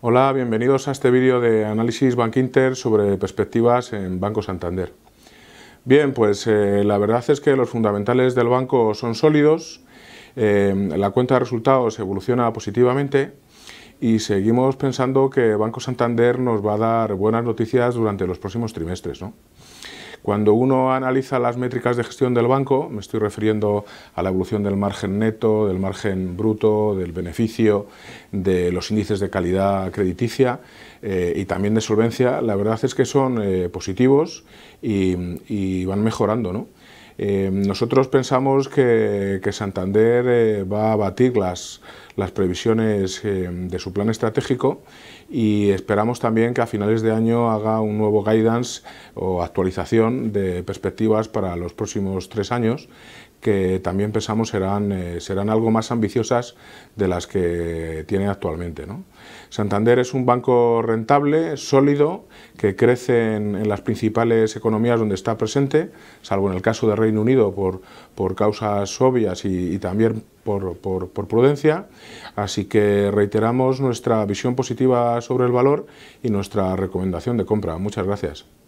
Hola, bienvenidos a este vídeo de análisis Bank Inter sobre perspectivas en Banco Santander. Bien, pues eh, la verdad es que los fundamentales del banco son sólidos, eh, la cuenta de resultados evoluciona positivamente y seguimos pensando que Banco Santander nos va a dar buenas noticias durante los próximos trimestres. ¿no? Cuando uno analiza las métricas de gestión del banco, me estoy refiriendo a la evolución del margen neto, del margen bruto, del beneficio, de los índices de calidad crediticia eh, y también de solvencia, la verdad es que son eh, positivos y, y, van mejorando. ¿no? Eh, nosotros pensamos que, Santander eh, va a batir las, previsiones eh, de su plan estratégico y esperamos también que a finales de año haga un nuevo guidance o actualización de perspectivas para los próximos tres años que también pensamos serán, eh, serán algo más ambiciosas de las que tiene actualmente. Santander es un banco rentable, sólido, que crece en, las principales economías donde está presente, salvo en el caso de Reino Unido por, causas obvias y, también por, prudencia. Así que reiteramos nuestra visión positiva sobre el valor y nuestra recomendación de compra. Muchas gracias.